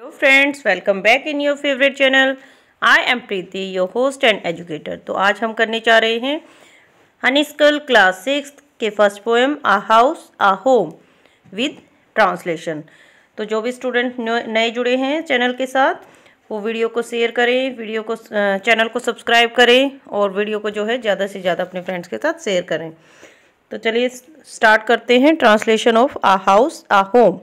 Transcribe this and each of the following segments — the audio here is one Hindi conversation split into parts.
hello friends welcome back in your favourite channel I am Preeti your host and educator तो आज हम करने जा रहे हैं हनीस्कल क्लास सिक्स के first poem a house a home with translation तो जो भी स्टूडेंट नए जुड़े हैं चैनल के साथ वो वीडियो को शेयर करें वीडियो को चैनल को सब्सक्राइब करें और वीडियो को जो है ज़्यादा से ज़्यादा अपने फ्रेंड्स के साथ शेयर करें तो चलिए स्टार्ट करते हैं translation of a house a home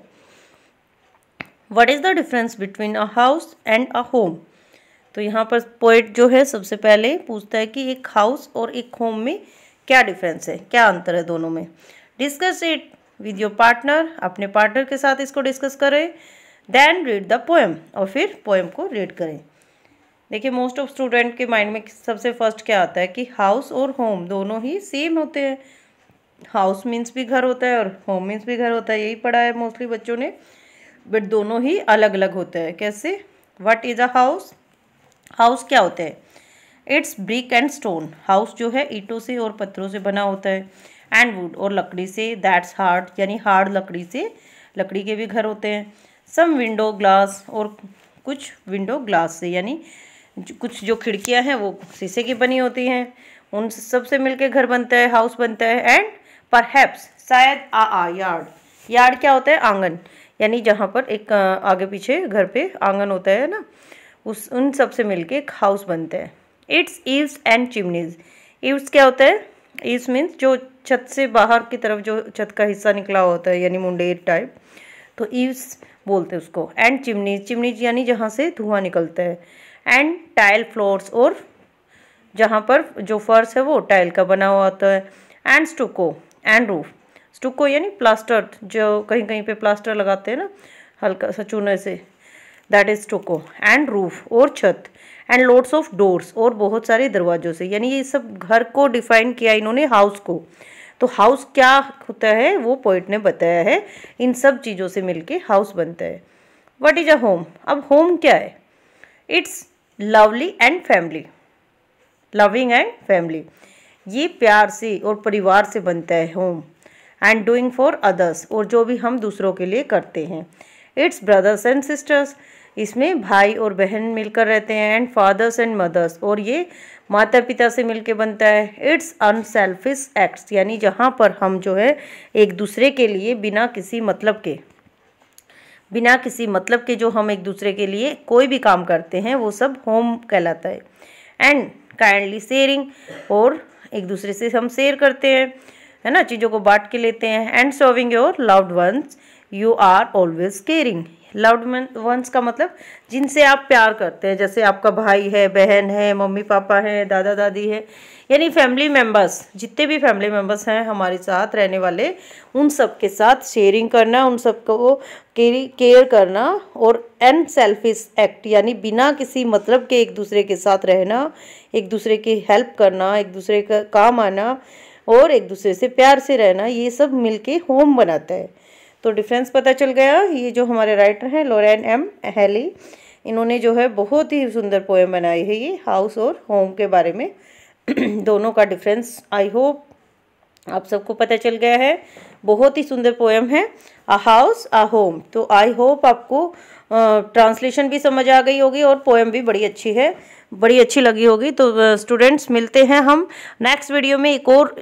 what is the difference between a house and a home तो यहाँ पर पोइट जो है सबसे पहले पूछता है कि एक हाउस और एक होम में क्या डिफरेंस है क्या अंतर है दोनों में discuss it with your partner अपने पार्टनर के साथ इसको डिस्कस करें देन रीड द पोएम और फिर पोएम को रीड करें देखिए मोस्ट ऑफ स्टूडेंट के माइंड में सबसे फर्स्ट क्या आता है कि हाउस और होम दोनों ही सेम होते हैं हाउस मीन्स भी घर होता है और होम मीन्स भी घर होता है यही पढ़ा है मोस्टली बच्चों ने बट दोनों ही अलग अलग होते हैं कैसे what is a house house क्या होता है it's brick and stone house जो है ईटों से और पत्थरों से बना होता है एंड वुड और लकड़ी से दैट्स हार्ड यानी हार्ड लकड़ी से लकड़ी के भी घर होते हैं सम विंडो ग्लास और कुछ विंडो ग्लास से यानी कुछ जो खिड़कियां हैं वो शीशे की बनी होती हैं उन सबसे मिलके घर बनता है हाउस बनता है एंड पर शायद आ आ यार्ड यार्ड क्या होता है आंगन यानी जहाँ पर एक आगे पीछे घर पे आंगन होता है ना उस उन सब से मिल एक हाउस बनता है it's eaves and chimneys eaves क्या होता है ईव्स मीन्स जो छत से बाहर की तरफ जो छत का हिस्सा निकला होता है यानी मुंडेर टाइप तो ईव्स बोलते हैं उसको एंड चिमनीज चिमनीज यानी जहाँ से धुआं निकलता है एंड टाइल फ्लोर्स और जहाँ पर जो फर्श है वो टाइल का बना हुआ होता है and stucco and roof stucco यानी प्लास्टर जो कहीं कहीं पे प्लास्टर लगाते हैं ना हल्का सा चूने से that is stucco and roof और छत एंड लोड्स ऑफ डोर्स और बहुत सारे दरवाजों से यानी ये सब घर को डिफाइन किया इन्होंने हाउस को तो हाउस क्या होता है वो पोइट ने बताया है इन सब चीज़ों से मिलके हाउस बनता है वट इज़ अ होम अब होम क्या है it's lovely and family loving and family ये प्यार से और परिवार से बनता है home and doing for others और जो भी हम दूसरों के लिए करते हैं इट्स ब्रदर्स एंड सिस्टर्स इसमें भाई और बहन मिलकर रहते हैं एंड फादर्स एंड मदर्स और ये माता पिता से मिलके बनता है इट्स अनसेल्फिश एक्ट्स यानी जहाँ पर हम जो है एक दूसरे के लिए बिना किसी मतलब के बिना किसी मतलब के जो हम एक दूसरे के लिए कोई भी काम करते हैं वो सब होम कहलाता है एंड काइंडली शेयरिंग और एक दूसरे से हम शेयर करते हैं है ना चीज़ों को बांट के लेते हैं and serving your loved ones you are always caring loved ones का मतलब जिनसे आप प्यार करते हैं जैसे आपका भाई है बहन है मम्मी पापा है दादा दादी है यानी फैमिली मेम्बर्स जितने भी फैमिली मेम्बर्स हैं हमारे साथ रहने वाले उन सब के साथ शेयरिंग करना उन सबको केयर करना और अनसेल्फिश एक्ट यानी बिना किसी मतलब के एक दूसरे के साथ रहना एक दूसरे की हेल्प करना एक दूसरे का काम आना और एक दूसरे से प्यार से रहना ये सब मिलके होम बनाता है तो डिफरेंस पता चल गया ये जो हमारे राइटर हैं लोरेन एम हेली इन्होंने जो है बहुत ही सुंदर पोएम बनाई है ये हाउस और होम के बारे में दोनों का डिफरेंस आई होप आप सबको पता चल गया है बहुत ही सुंदर पोएम है तो अ हाउस अ होम तो आई होप आपको ट्रांसलेशन भी समझ आ गई होगी और पोएम भी बड़ी अच्छी है बड़ी अच्छी लगी होगी तो स्टूडेंट्स मिलते हैं हम नेक्स्ट वीडियो में एक और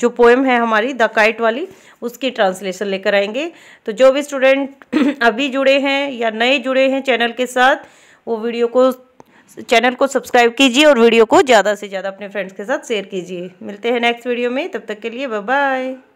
जो पोएम है हमारी द काइट वाली उसकी ट्रांसलेशन लेकर आएंगे तो जो भी स्टूडेंट अभी जुड़े हैं या नए जुड़े हैं चैनल के साथ वो वीडियो को चैनल को सब्सक्राइब कीजिए और वीडियो को ज़्यादा से ज़्यादा अपने फ्रेंड्स के साथ शेयर कीजिए मिलते हैं नेक्स्ट वीडियो में तब तक के लिए बाय